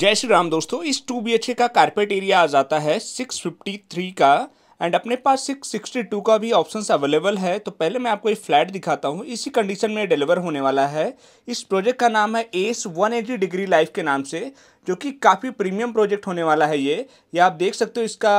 जय श्री राम दोस्तों इस टू बी का कारपेट एरिया आ जाता है 653 का एंड अपने पास 662 का भी ऑप्शंस अवेलेबल है तो पहले मैं आपको ये फ्लैट दिखाता हूँ इसी कंडीशन में डिलीवर होने वाला है इस प्रोजेक्ट का नाम है एस 180 डिग्री लाइफ के नाम से जो कि काफ़ी प्रीमियम प्रोजेक्ट होने वाला है ये या आप देख सकते हो इसका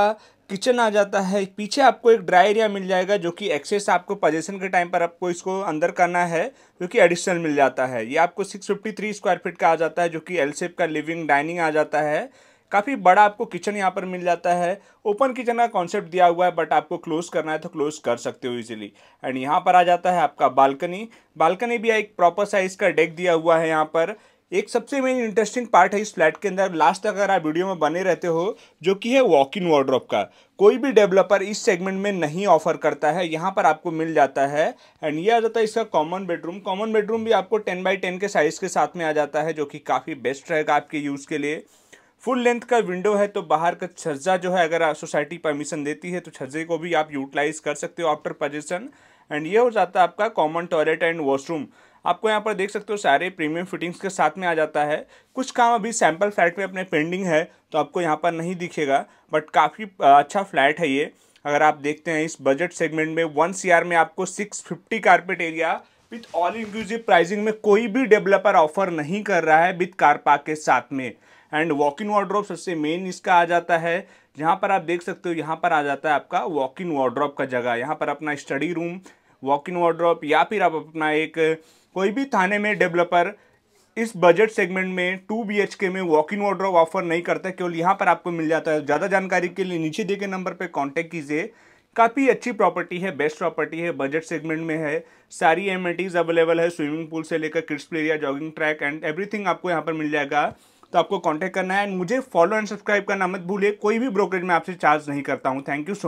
किचन आ जाता है पीछे आपको एक ड्राई एरिया मिल जाएगा जो कि एक्सेस आपको पजेशन के टाइम पर आपको इसको अंदर करना है जो कि एडिशनल मिल जाता है ये आपको 653 स्क्वायर फीट का आ जाता है जो कि एल सेप का लिविंग डाइनिंग आ जाता है काफ़ी बड़ा आपको किचन यहाँ पर मिल जाता है ओपन किचन का कॉन्सेप्ट दिया हुआ है बट आपको क्लोज करना है तो क्लोज कर सकते हो इजीली एंड यहाँ पर आ जाता है आपका बालकनी बालकनी भी एक प्रॉपर साइज़ का डेक दिया हुआ है यहाँ पर एक सबसे मेन इंटरेस्टिंग पार्ट है इस फ्लैट के अंदर लास्ट तक अगर आप वीडियो में बने रहते हो जो कि है वॉक इन वॉर्ड्रॉप का कोई भी डेवलपर इस सेगमेंट में नहीं ऑफर करता है यहाँ पर आपको मिल जाता है एंड ये आ जाता है इसका कॉमन बेडरूम कॉमन बेडरूम भी आपको टेन बाई टेन के साइज़ के साथ में आ जाता है जो कि काफ़ी बेस्ट रहेगा आपके यूज़ के लिए फुल लेंथ का विंडो है तो बाहर का छज्जा जो है अगर सोसाइटी परमिशन देती है तो छज्जे को भी आप यूटिलाइज़ कर सकते हो आफ्टर पजेशन एंड ये हो जाता है आपका कॉमन टॉयलेट एंड वॉशरूम आपको यहाँ पर देख सकते हो सारे प्रीमियम फिटिंग्स के साथ में आ जाता है कुछ काम अभी सैम्पल फ्लैट में अपने पेंडिंग है तो आपको यहाँ पर नहीं दिखेगा बट काफ़ी अच्छा फ्लैट है ये अगर आप देखते हैं इस बजट सेगमेंट में वन सी में आपको six fifty carpet area with all inclusive pricing में कोई भी डेवलपर ऑफर नहीं कर रहा है विथ कार पार्क के साथ में एंड वॉक इन वार्ड्रॉप सबसे मेन इसका आ जाता है जहाँ पर आप देख सकते हो यहाँ पर आ जाता है आपका वॉक इन वार्ड्रॉप का जगह यहाँ पर अपना study room walk in wardrobe या फिर आप अपना एक कोई भी थाने में डेवलपर इस बजट सेगमेंट में टू बी एच के में वॉक इन वार्ड्रोब ऑफर नहीं करता केवल यहाँ पर आपको मिल जाता है ज़्यादा जानकारी के लिए नीचे दिए गए नंबर पर कॉन्टैक्ट कीजिए काफ़ी अच्छी प्रॉपर्टी है बेस्ट प्रॉपर्टी है बजट सेगमेंट में है सारी एमिटीज़ अवेलेबल है स्विमिंग पूल से लेकर kids play area jogging track and everything आपको यहाँ पर मिल जाएगा तो आपको कॉन्टैक्ट करना है एंड मुझे फॉलो एंड सब्सक्राइब करना मत भूलिए कोई भी ब्रोकरेज मैं आपसे चार्ज नहीं करता हूँ थैंक यू सो